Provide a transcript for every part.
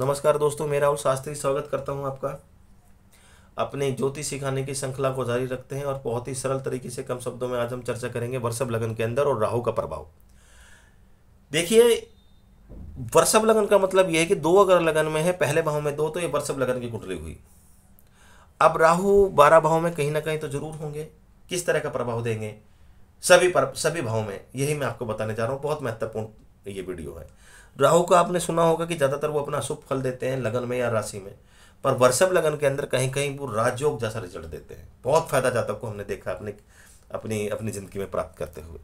नमस्कार दोस्तों मेरा राहुल शास्त्री स्वागत करता हूं आपका अपने ज्योतिष सिखाने की श्रृंखला को जारी रखते हैं और बहुत ही सरल तरीके से कम शब्दों में आज हम चर्चा करेंगे वर्षभ लगन के अंदर और राहु का प्रभाव देखिए वर्षभ लगन का मतलब यह है कि दो अगर लगन में है पहले भाव में दो तो ये वर्षभ लगन की कुटली हुई अब राहु बारह भाव में कहीं ना कहीं तो जरूर होंगे किस तरह का प्रभाव देंगे सभी पर सभी भाव में यही मैं आपको बताने जा रहा हूँ बहुत महत्वपूर्ण ये वीडियो है राहु का आपने सुना होगा कि ज़्यादातर वो अपना शुभ फल देते हैं लगन में या राशि में पर वर्षभ लगन के अंदर कहीं कहीं वो राजयोग जैसा रिजल्ट देते हैं बहुत फ़ायदा जातक को हमने देखा अपने अपनी अपनी ज़िंदगी में प्राप्त करते हुए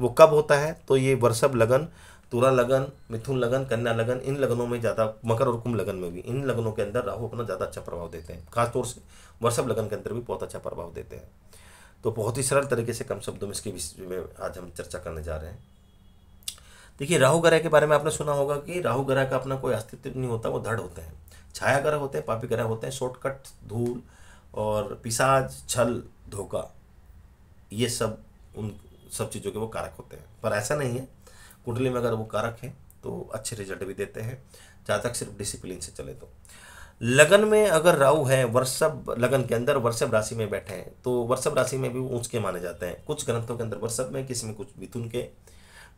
वो कब होता है तो ये वर्षभ लगन तुरा लगन मिथुन लगन कन्या लगन इन लगनों में ज़्यादा मकर और कुंभ लगन में भी इन लगनों के अंदर राहु अपना ज़्यादा अच्छा प्रभाव देते हैं खासतौर से वर्षभ लगन के अंदर भी बहुत अच्छा प्रभाव देते हैं तो बहुत ही सरल तरीके से कम शब्दों में इसकी विषय में आज हम चर्चा करने जा रहे हैं देखिए राहु ग्रह के बारे में आपने सुना होगा कि राहु ग्रह का अपना कोई अस्तित्व नहीं होता वो धड़ होते हैं छाया ग्रह होते हैं पापी ग्रह होते हैं शॉर्टकट धूल और पिसाज छल धोखा ये सब उन सब चीज़ों के वो कारक होते हैं पर ऐसा नहीं है कुंडली में अगर वो कारक है तो अच्छे रिजल्ट भी देते हैं जहाँ तक सिर्फ डिसिप्लिन से चले तो लगन में अगर राहु है वर्षभ लगन के अंदर वर्षभ राशि में बैठे हैं तो वर्षभ राशि में भी ऊंच के माने जाते हैं कुछ ग्रंथों के अंदर वर्षभ में किसी में कुछ मिथुन के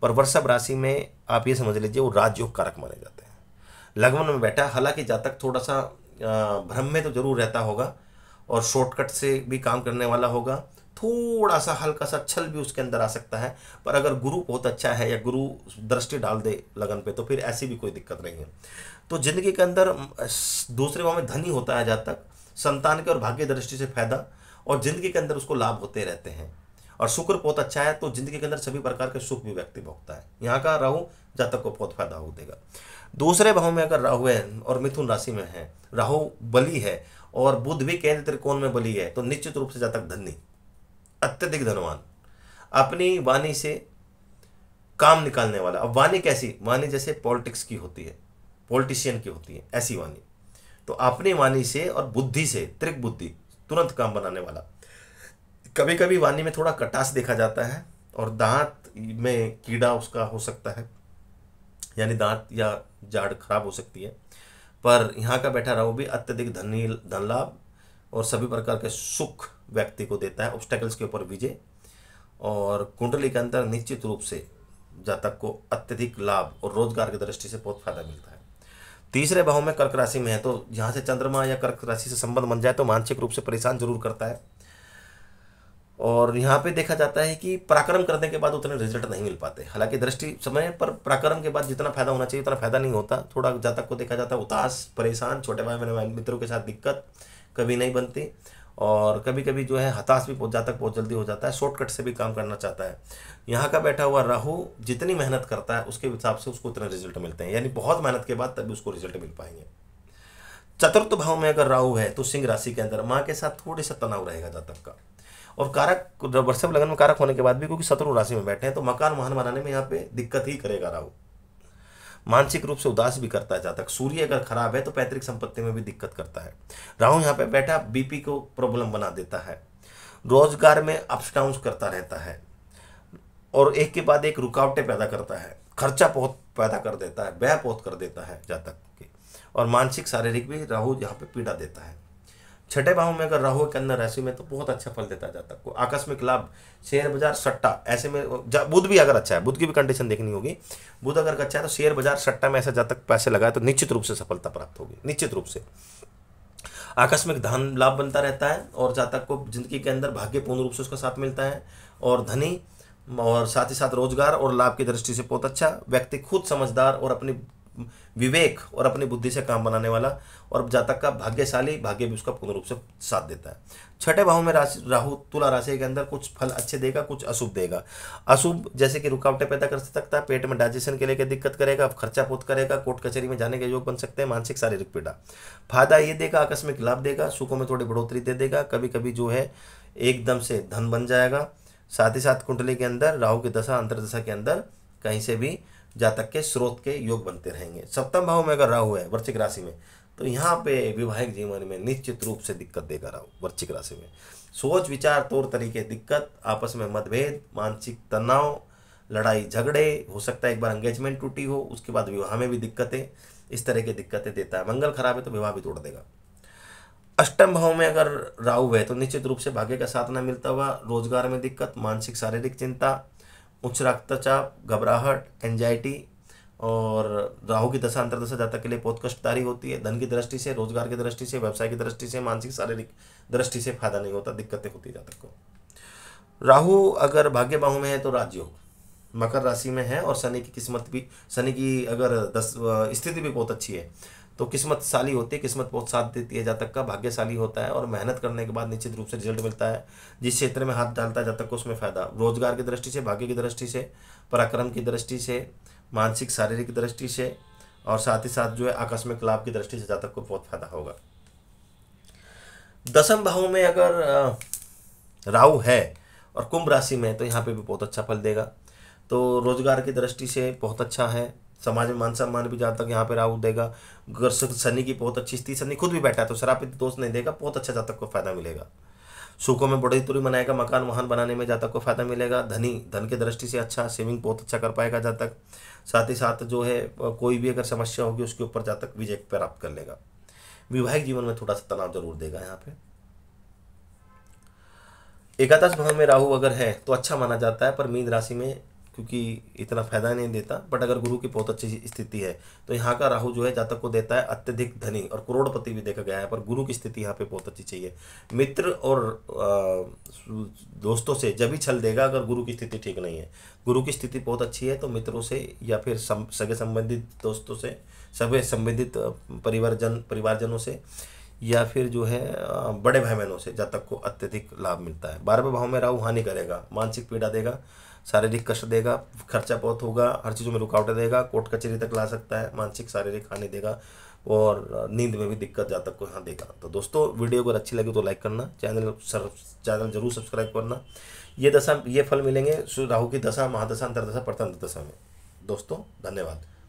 पर वर्षभ राशि में आप ये समझ लीजिए वो राजयोग कारक माने जाते हैं लग्न में बैठा हालांकि जातक थोड़ा सा भ्रम में तो जरूर रहता होगा और शॉर्टकट से भी काम करने वाला होगा थोड़ा सा हल्का सा छल भी उसके अंदर आ सकता है पर अगर गुरु बहुत अच्छा है या गुरु दृष्टि डाल दे लगन पे तो फिर ऐसी भी कोई दिक्कत नहीं है तो जिंदगी के अंदर दूसरे भाव में धनी होता है जातक संतान के और भाग्य दृष्टि से फायदा और जिंदगी के अंदर उसको लाभ होते रहते हैं और शुक्र बहुत अच्छा है तो जिंदगी के अंदर सभी प्रकार के सुख भी व्यक्ति भोगता है यहाँ का राहु जातक को बहुत फायदा हो देगा दूसरे भाव में अगर राहु है और मिथुन राशि में है राहु बली है और बुद्ध भी केंद्र त्रिकोण में बली है तो निश्चित रूप से जातक धनी अत्यधिक धनवान अपनी वाणी से काम निकालने वाला अब वाणी कैसी वाणी जैसे पॉलिटिक्स की होती है पॉलिटिशियन की होती है ऐसी वाणी तो अपनी वाणी से और बुद्धि से त्रिक बुद्धि तुरंत काम बनाने वाला कभी कभी वाणी में थोड़ा कटास देखा जाता है और दांत में कीड़ा उसका हो सकता है यानी दांत या जाड़ खराब हो सकती है पर यहाँ का बैठा राहु भी अत्यधिक धनी धन लाभ और सभी प्रकार के सुख व्यक्ति को देता है ऑब्स्टेकल्स के ऊपर विजय और कुंडली के अंदर निश्चित रूप से जातक को अत्यधिक लाभ और रोजगार की दृष्टि से बहुत फायदा मिलता है तीसरे भाव में कर्क राशि में है तो यहाँ से चंद्रमा या कर्क राशि से संबंध बन जाए तो मानसिक रूप से परेशान जरूर करता है और यहाँ पे देखा जाता है कि पराक्रम करने के बाद उतने रिजल्ट नहीं मिल पाते हालांकि दृष्टि समय पर पराक्रम के बाद जितना फायदा होना चाहिए उतना फायदा नहीं होता थोड़ा जातक को देखा जाता है उतास परेशान छोटे भाई बहन मित्रों के साथ दिक्कत कभी नहीं बनती और कभी कभी जो है हताश भी बहुत जातक बहुत जल्दी हो जाता है शॉर्टकट से भी काम करना चाहता है यहाँ का बैठा हुआ राहु जितनी मेहनत करता है उसके हिसाब से उसको उतने रिजल्ट मिलते हैं यानी बहुत मेहनत के बाद तभी उसको रिजल्ट मिल पाएंगे चतुर्थ भाव में अगर राहु है तो सिंह राशि के अंदर माँ के साथ थोड़ी सा तनाव रहेगा जातक का और कारक वर्षा लगन में कारक होने के बाद भी क्योंकि शत्रु राशि में बैठे हैं तो मकान वाहन बनाने में यहाँ पे दिक्कत ही करेगा राहु मानसिक रूप से उदास भी करता है जातक सूर्य अगर खराब है तो पैतृक संपत्ति में भी दिक्कत करता है राहु यहाँ पे बैठा बीपी को प्रॉब्लम बना देता है रोजगार में अप्स डाउन करता रहता है और एक के बाद एक रुकावटें पैदा करता है खर्चा बहुत पैदा कर देता है व्यय बहुत कर देता है जातक के और मानसिक शारीरिक भी राहु यहाँ पे पीड़ा देता है छठे भाव में अगर राहु के अंदर राशि में तो बहुत अच्छा फल देता है जातक को आकस्मिक लाभ शेयर बाजार सट्टा ऐसे में बुध भी अगर अच्छा है बुध की भी कंडीशन देखनी होगी बुध अगर अच्छा है तो शेयर बाजार सट्टा में ऐसा जातक पैसे लगाए तो निश्चित रूप से सफलता प्राप्त होगी निश्चित रूप से आकस्मिक धन लाभ बनता रहता है और जातक को जिंदगी के अंदर भाग्यपूर्ण रूप से उसका साथ मिलता है और धनी और साथ ही साथ रोजगार और लाभ की दृष्टि से बहुत अच्छा व्यक्ति खुद समझदार और अपनी विवेक और अपनी बुद्धि से काम बनाने वाला और जातक का भाग्यशाली भाग्य भी उसका पूर्ण रूप से साथ देता है छठे भाव में राशि राहु तुला राशि के अंदर कुछ फल अच्छे देगा कुछ अशुभ देगा अशुभ जैसे कि रुकावटें पैदा कर सकता है पेट में डाइजेशन के लेकर दिक्कत करेगा खर्चा पोत करेगा कोर्ट कचहरी में जाने के योग बन सकते हैं मानसिक शारीरिक पीड़ा फायदा ये देगा आकस्मिक लाभ देगा सुखों में थोड़ी बढ़ोतरी दे देगा कभी कभी जो है एकदम से धन बन जाएगा साथ ही साथ कुंडली के अंदर राहु की दशा अंतर दशा के अंदर कहीं से भी जातक के स्रोत के योग बनते रहेंगे सप्तम भाव में अगर राहु है वृश्चिक राशि में तो यहाँ पे विवाहिक जीवन में निश्चित रूप से दिक्कत देगा राहु वृश्चिक राशि में सोच विचार तौर तरीके दिक्कत आपस में मतभेद मानसिक तनाव लड़ाई झगड़े हो सकता है एक बार एंगेजमेंट टूटी हो उसके बाद विवाह में भी दिक्कतें इस तरह की दिक्कतें देता है मंगल खराब है तो विवाह भी तोड़ देगा अष्टम भाव में अगर राहु है तो निश्चित रूप से भाग्य का साथ ना मिलता हुआ रोजगार में दिक्कत मानसिक शारीरिक चिंता उच्च रक्तचाप घबराहट एंजाइटी और राहु की दशा अंतरदशा जातक के लिए बहुत कष्टदारी होती है धन की दृष्टि से रोजगार की दृष्टि से व्यवसाय की दृष्टि से मानसिक शारीरिक दृष्टि से फायदा नहीं होता दिक्कतें होती जातक को राहु अगर भाग्य बाहु में है तो राजयोग मकर राशि में है और शनि की किस्मत भी शनि की अगर दस स्थिति भी बहुत अच्छी है तो किस्मत साली होती है किस्मत बहुत साथ देती है जातक का भाग्यशाली होता है और मेहनत करने के बाद निश्चित रूप से रिजल्ट मिलता है जिस क्षेत्र में हाथ डालता है जातक को उसमें फ़ायदा रोजगार की दृष्टि से भाग्य की दृष्टि से पराक्रम की दृष्टि से मानसिक शारीरिक दृष्टि से और साथ ही साथ जो है आकस्मिक लाभ की दृष्टि से जातक को बहुत फायदा होगा दसम भाव में अगर राहु है और कुंभ राशि में तो यहाँ पे भी बहुत अच्छा फल देगा तो रोजगार की दृष्टि से बहुत अच्छा है समाज में मान सम्मान भी जातक यहाँ पे राहु देगा अगर शनि की बहुत अच्छी स्थिति शनि खुद भी बैठा है तो शरापित दोष नहीं देगा बहुत अच्छा जातक को फायदा मिलेगा सुखों में बढ़ोतरी मनाएगा मकान वाहन बनाने में जातक को फायदा मिलेगा धनी धन के दृष्टि से अच्छा सेविंग बहुत अच्छा कर पाएगा जातक साथ ही साथ जो है कोई भी अगर समस्या होगी उसके ऊपर जातक विजय प्राप्त कर लेगा वैवाहिक जीवन में थोड़ा सा तनाव जरूर देगा यहाँ पे एकादश भाव में राहु अगर है तो अच्छा माना जाता है पर मीन राशि में क्योंकि इतना फायदा नहीं देता बट अगर गुरु की बहुत अच्छी स्थिति है तो यहाँ का राहु जो है जातक को देता है अत्यधिक धनी और करोड़पति भी देखा गया है पर गुरु की स्थिति यहाँ पे बहुत अच्छी चाहिए मित्र और दोस्तों से जब भी छल देगा अगर गुरु की स्थिति ठीक नहीं है गुरु की स्थिति बहुत अच्छी है तो मित्रों से या फिर सगे संबंधित दोस्तों से सगे संबंधित परिवारजन परिवारजनों से या फिर जो है बड़े भाई बहनों से जातक को अत्यधिक लाभ मिलता है बारहवें भाव में राहु हानि करेगा मानसिक पीड़ा देगा शारीरिक कष्ट देगा खर्चा बहुत होगा हर चीज़ों में रुकावटें देगा कोर्ट कचहरी तक ला सकता है मानसिक शारीरिक हानि देगा और नींद में भी दिक्कत जा तक को यहाँ देगा तो दोस्तों वीडियो अगर अच्छी लगी तो लाइक करना चैनल सर चैनल जरूर सब्सक्राइब करना ये दशा ये फल मिलेंगे राहु की दशा महादशा अंतरदशा प्रतंत्र दशा में दोस्तों धन्यवाद